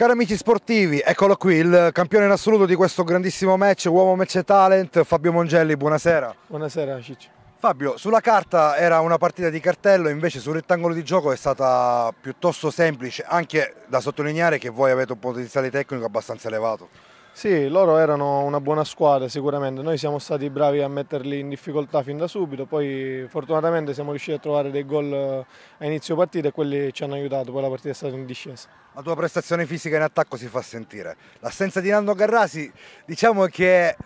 Cari amici sportivi, eccolo qui il campione in assoluto di questo grandissimo match, uomo match talent, Fabio Mongelli, buonasera. Buonasera Cicci. Fabio, sulla carta era una partita di cartello, invece sul rettangolo di gioco è stata piuttosto semplice, anche da sottolineare che voi avete un potenziale tecnico abbastanza elevato. Sì, loro erano una buona squadra sicuramente, noi siamo stati bravi a metterli in difficoltà fin da subito, poi fortunatamente siamo riusciti a trovare dei gol eh, a inizio partita e quelli ci hanno aiutato, poi la partita è stata in discesa. La tua prestazione fisica in attacco si fa sentire, l'assenza di Nando Garrasi diciamo che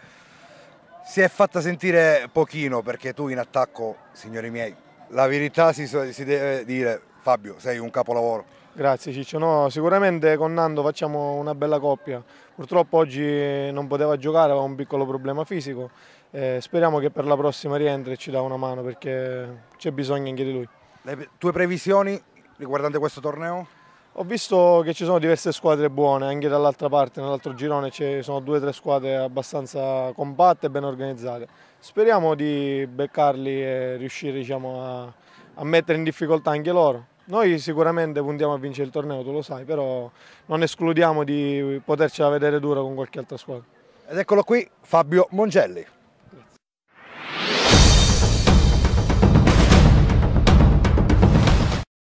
si è fatta sentire pochino perché tu in attacco, signori miei, la verità si, si deve dire, Fabio, sei un capolavoro. Grazie Ciccio, no, sicuramente con Nando facciamo una bella coppia, purtroppo oggi non poteva giocare, aveva un piccolo problema fisico, eh, speriamo che per la prossima rientri e ci dà una mano perché c'è bisogno anche di lui. Le tue previsioni riguardante questo torneo? Ho visto che ci sono diverse squadre buone, anche dall'altra parte, nell'altro girone ci sono due o tre squadre abbastanza compatte e ben organizzate. Speriamo di beccarli e riuscire diciamo, a, a mettere in difficoltà anche loro. Noi sicuramente puntiamo a vincere il torneo, tu lo sai, però non escludiamo di potercela vedere dura con qualche altra squadra. Ed eccolo qui Fabio Mongelli.